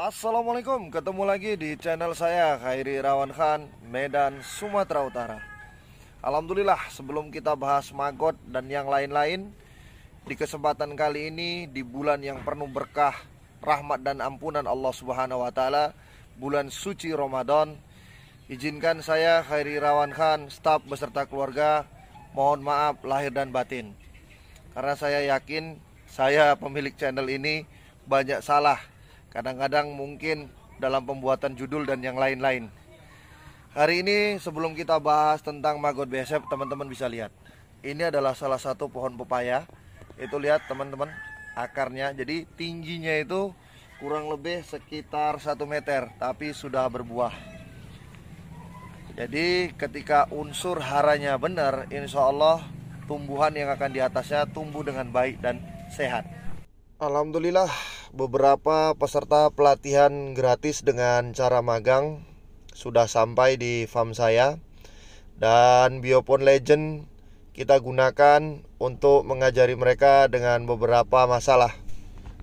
Assalamualaikum, ketemu lagi di channel saya Khairi Rawan Khan, Medan, Sumatera Utara Alhamdulillah, sebelum kita bahas magot dan yang lain-lain Di kesempatan kali ini, di bulan yang penuh berkah, rahmat dan ampunan Allah Subhanahu Wa Taala, Bulan suci Ramadan Izinkan saya Khairi Rawan Khan, staf beserta keluarga Mohon maaf lahir dan batin Karena saya yakin, saya pemilik channel ini banyak salah kadang-kadang mungkin dalam pembuatan judul dan yang lain-lain. Hari ini sebelum kita bahas tentang maggot besep, teman-teman bisa lihat. Ini adalah salah satu pohon pepaya. Itu lihat teman-teman akarnya. Jadi tingginya itu kurang lebih sekitar 1 meter, tapi sudah berbuah. Jadi ketika unsur haranya benar, insya Allah tumbuhan yang akan di atasnya tumbuh dengan baik dan sehat. Alhamdulillah beberapa peserta pelatihan gratis dengan cara magang sudah sampai di farm saya dan Biopon Legend kita gunakan untuk mengajari mereka dengan beberapa masalah.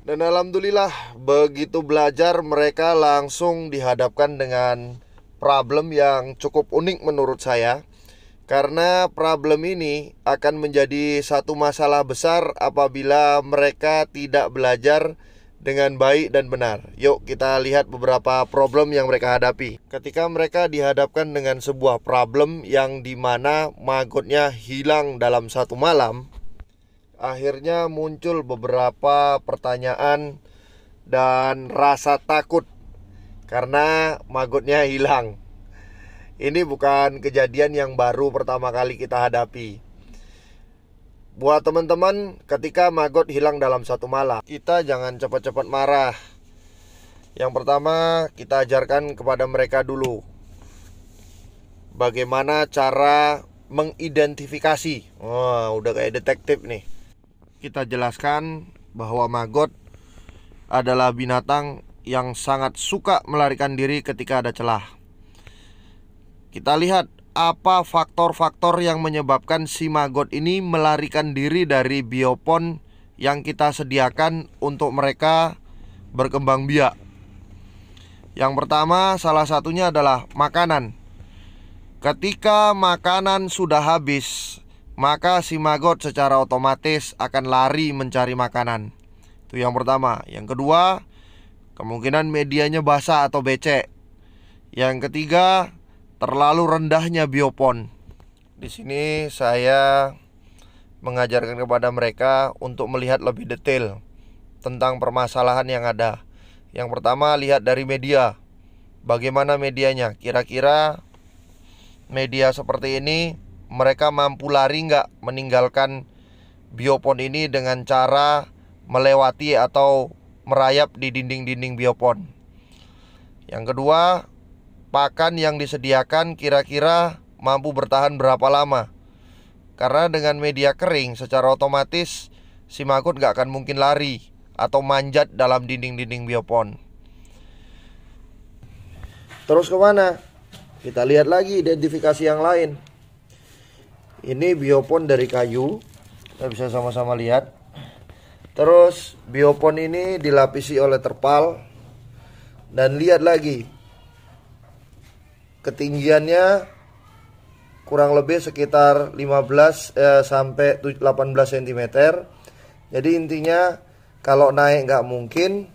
Dan alhamdulillah begitu belajar mereka langsung dihadapkan dengan problem yang cukup unik menurut saya. Karena problem ini akan menjadi satu masalah besar apabila mereka tidak belajar dengan baik dan benar. Yuk kita lihat beberapa problem yang mereka hadapi. Ketika mereka dihadapkan dengan sebuah problem yang dimana magotnya hilang dalam satu malam, akhirnya muncul beberapa pertanyaan dan rasa takut karena magotnya hilang. Ini bukan kejadian yang baru pertama kali kita hadapi. Buat teman-teman, ketika maggot hilang dalam satu malam, kita jangan cepat-cepat marah. Yang pertama, kita ajarkan kepada mereka dulu bagaimana cara mengidentifikasi. Wah, udah kayak detektif nih. Kita jelaskan bahwa maggot adalah binatang yang sangat suka melarikan diri ketika ada celah. Kita lihat apa faktor-faktor yang menyebabkan si maggot ini melarikan diri dari biopon yang kita sediakan untuk mereka berkembang biak. Yang pertama, salah satunya adalah makanan. Ketika makanan sudah habis, maka si maggot secara otomatis akan lari mencari makanan. Itu yang pertama. Yang kedua, kemungkinan medianya basah atau becek. Yang ketiga, terlalu rendahnya biopon. Di sini saya mengajarkan kepada mereka untuk melihat lebih detail tentang permasalahan yang ada. Yang pertama lihat dari media. Bagaimana medianya? Kira-kira media seperti ini mereka mampu lari nggak meninggalkan biopon ini dengan cara melewati atau merayap di dinding-dinding biopon. Yang kedua, pakan yang disediakan kira-kira mampu bertahan berapa lama. Karena dengan media kering secara otomatis si makut nggak akan mungkin lari atau manjat dalam dinding-dinding biopon. Terus kemana? Kita lihat lagi identifikasi yang lain. Ini biopon dari kayu. Kita bisa sama-sama lihat. Terus biopon ini dilapisi oleh terpal. Dan lihat lagi, Ketinggiannya kurang lebih sekitar 15 eh, sampai 18 cm. Jadi intinya kalau naik nggak mungkin.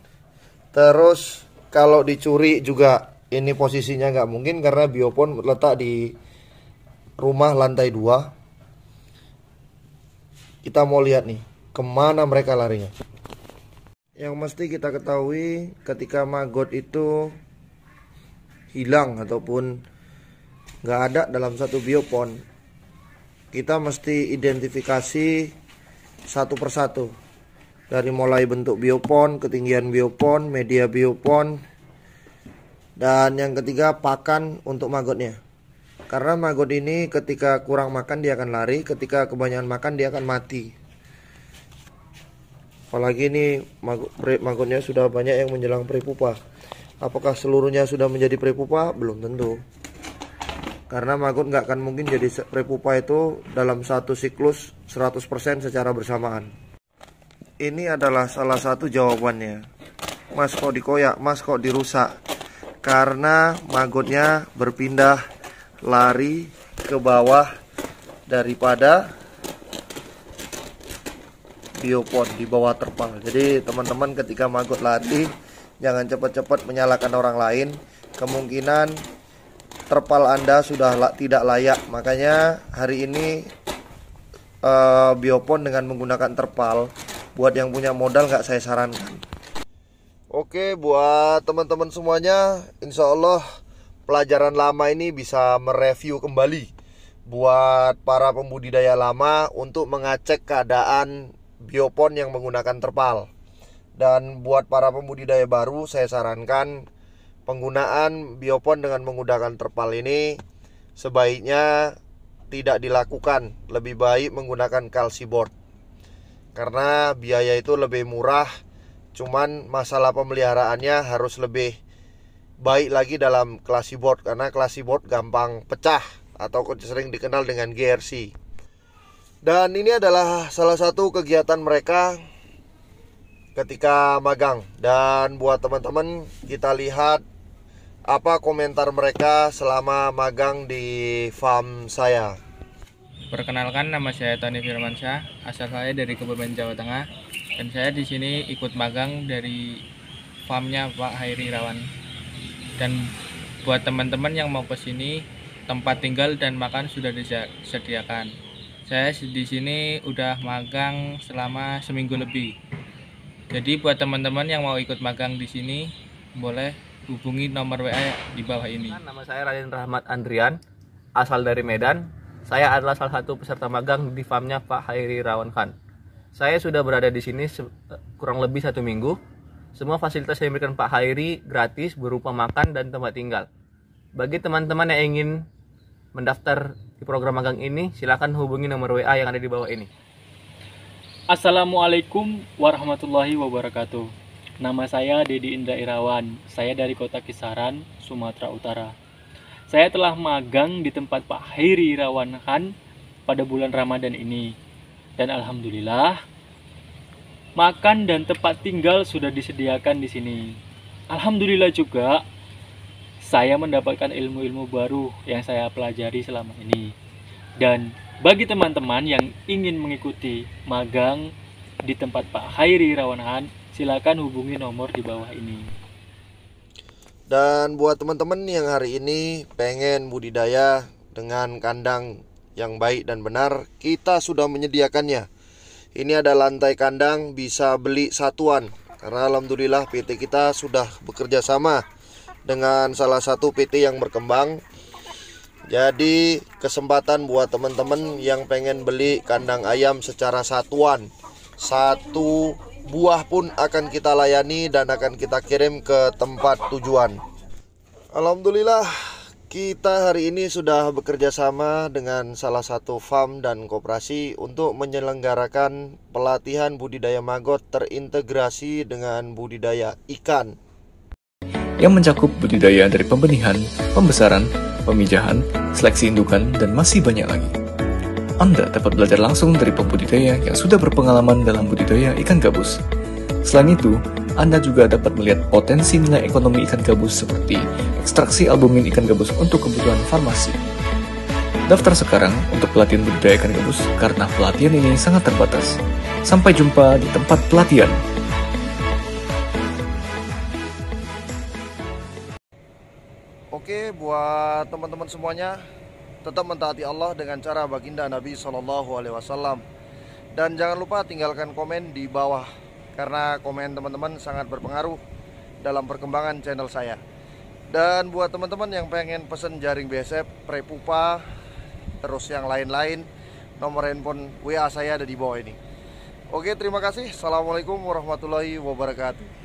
Terus kalau dicuri juga ini posisinya nggak mungkin karena biopon letak di rumah lantai 2. Kita mau lihat nih kemana mereka larinya. Yang mesti kita ketahui ketika maggot itu hilang ataupun nggak ada dalam satu biopon kita mesti identifikasi satu persatu dari mulai bentuk biopon, ketinggian biopon, media biopon, dan yang ketiga pakan untuk magotnya. Karena maggot ini ketika kurang makan dia akan lari, ketika kebanyakan makan dia akan mati. Apalagi ini magotnya sudah banyak yang menjelang prepupa apakah seluruhnya sudah menjadi prepupa belum tentu karena maggot nggak akan mungkin jadi prepupa itu dalam satu siklus 100% secara bersamaan ini adalah salah satu jawabannya mas kok dikoyak mas kok dirusak karena maggotnya berpindah lari ke bawah daripada biopon di bawah terpal jadi teman-teman ketika maggot latih Jangan cepat-cepat menyalahkan orang lain. Kemungkinan terpal Anda sudah la tidak layak. Makanya hari ini uh, biopon dengan menggunakan terpal buat yang punya modal nggak saya sarankan. Oke, buat teman-teman semuanya, insya Allah pelajaran lama ini bisa mereview kembali buat para pembudidaya lama untuk mengecek keadaan biopon yang menggunakan terpal. Dan buat para pembudidaya baru, saya sarankan penggunaan biopon dengan menggunakan terpal ini sebaiknya tidak dilakukan. Lebih baik menggunakan kalsiboard. Karena biaya itu lebih murah, cuman masalah pemeliharaannya harus lebih baik lagi dalam kalsibord karena kalsibord gampang pecah atau sering dikenal dengan GRC. Dan ini adalah salah satu kegiatan mereka ketika magang dan buat teman-teman kita lihat apa komentar mereka selama magang di farm saya. Perkenalkan nama saya Tony Firmansyah, asal saya dari Kebumen Jawa Tengah dan saya di sini ikut magang dari farmnya Pak Hairi Rawan. Dan buat teman-teman yang mau ke sini, tempat tinggal dan makan sudah disediakan. Saya di sini udah magang selama seminggu lebih. Jadi buat teman-teman yang mau ikut magang di sini boleh hubungi nomor WA di bawah ini. Nama saya Raden Rahmat Andrian, asal dari Medan. Saya adalah salah satu peserta magang di farmnya Pak Hairi Rawan Khan. Saya sudah berada di sini kurang lebih satu minggu. Semua fasilitas yang diberikan Pak Hairi gratis berupa makan dan tempat tinggal. Bagi teman-teman yang ingin mendaftar di program magang ini, silakan hubungi nomor WA yang ada di bawah ini. Assalamualaikum warahmatullahi wabarakatuh. Nama saya Dedi Indra Irawan. Saya dari Kota Kisaran, Sumatera Utara. Saya telah magang di tempat Pak Hairi Irawan Khan pada bulan Ramadan ini. Dan alhamdulillah makan dan tempat tinggal sudah disediakan di sini. Alhamdulillah juga saya mendapatkan ilmu-ilmu baru yang saya pelajari selama ini. Dan bagi teman-teman yang ingin mengikuti magang di tempat Pak Khairi Rawanahan, silakan hubungi nomor di bawah ini. Dan buat teman-teman yang hari ini pengen budidaya dengan kandang yang baik dan benar, kita sudah menyediakannya. Ini ada lantai kandang bisa beli satuan karena alhamdulillah PT kita sudah bekerja sama dengan salah satu PT yang berkembang jadi kesempatan buat teman-teman yang pengen beli kandang ayam secara satuan Satu buah pun akan kita layani dan akan kita kirim ke tempat tujuan Alhamdulillah kita hari ini sudah bekerja sama dengan salah satu farm dan koperasi untuk menyelenggarakan pelatihan budidaya maggot terintegrasi dengan budidaya ikan yang mencakup budidaya dari pembenihan, pembesaran, pemijahan, seleksi indukan, dan masih banyak lagi. Anda dapat belajar langsung dari pembudidaya yang sudah berpengalaman dalam budidaya ikan gabus. Selain itu, Anda juga dapat melihat potensi nilai ekonomi ikan gabus seperti ekstraksi albumin ikan gabus untuk kebutuhan farmasi. Daftar sekarang untuk pelatihan budidaya ikan gabus karena pelatihan ini sangat terbatas. Sampai jumpa di tempat pelatihan. buat teman-teman semuanya tetap mentaati Allah dengan cara baginda Nabi Shallallahu Alaihi Wasallam dan jangan lupa tinggalkan komen di bawah karena komen teman-teman sangat berpengaruh dalam perkembangan channel saya dan buat teman-teman yang pengen pesen jaring BSF prepupa terus yang lain-lain nomor handphone WA saya ada di bawah ini oke terima kasih assalamualaikum warahmatullahi wabarakatuh